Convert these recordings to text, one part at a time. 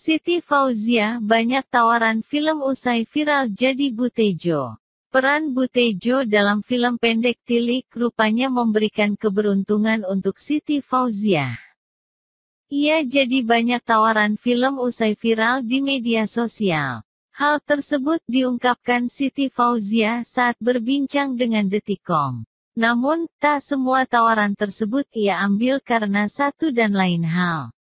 Siti Fauzia banyak tawaran film usai viral jadi Butejo. Peran Butejo dalam film pendek Tilik rupanya memberikan keberuntungan untuk Siti Fauzia. Ia jadi banyak tawaran film usai viral di media sosial. Hal tersebut diungkapkan Siti Fauzia saat berbincang dengan Detikom. Namun, tak semua tawaran tersebut ia ambil karena satu dan lain hal.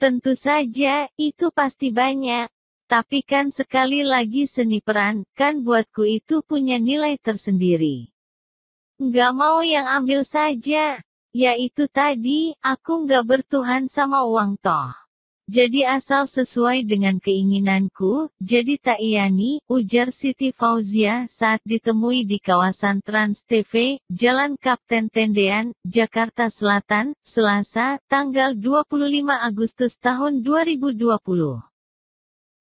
Tentu saja, itu pasti banyak. Tapi kan sekali lagi seni peran, kan buatku itu punya nilai tersendiri. Nggak mau yang ambil saja. Yaitu tadi, aku nggak bertuhan sama uang toh. Jadi asal sesuai dengan keinginanku, jadi tak iani, ujar Siti Fauzia saat ditemui di kawasan Trans TV, Jalan Kapten Tendean, Jakarta Selatan, Selasa, tanggal 25 Agustus tahun 2020.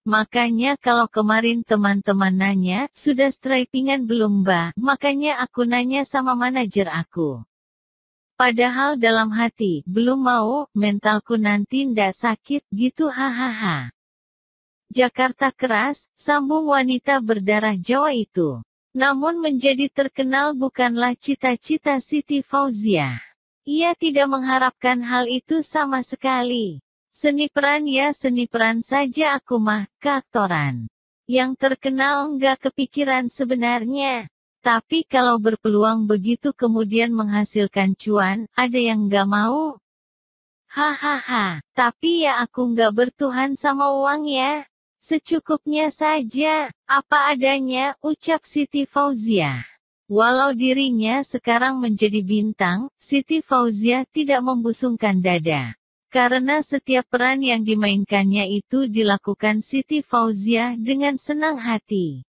Makanya kalau kemarin teman-teman nanya, sudah stripingan belum mbak? Makanya aku nanya sama manajer aku. Padahal dalam hati, belum mau, mentalku nanti ndak sakit, gitu hahaha. Jakarta keras, sambung wanita berdarah Jawa itu. Namun menjadi terkenal bukanlah cita-cita Siti Fauzia. Ia tidak mengharapkan hal itu sama sekali. Seni peran ya seni peran saja aku mah, kaktoran, Yang terkenal nggak kepikiran sebenarnya. Tapi kalau berpeluang begitu kemudian menghasilkan cuan, ada yang gak mau? Hahaha, tapi ya aku gak bertuhan sama uang ya. Secukupnya saja, apa adanya, ucap Siti Fauzia. Walau dirinya sekarang menjadi bintang, Siti Fauzia tidak membusungkan dada. Karena setiap peran yang dimainkannya itu dilakukan Siti Fauzia dengan senang hati.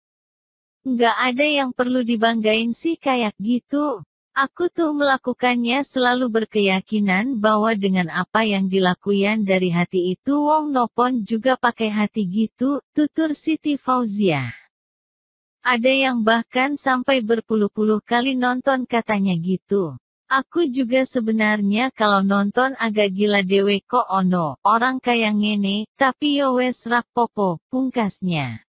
Nggak ada yang perlu dibanggain sih kayak gitu. Aku tuh melakukannya selalu berkeyakinan bahwa dengan apa yang dilakukan dari hati itu Wong Nopon juga pakai hati gitu, tutur Siti Fauzia. Ada yang bahkan sampai berpuluh-puluh kali nonton katanya gitu. Aku juga sebenarnya kalau nonton agak gila dewe ko ono, orang kayak ngene, tapi yowes rapopo. pungkasnya.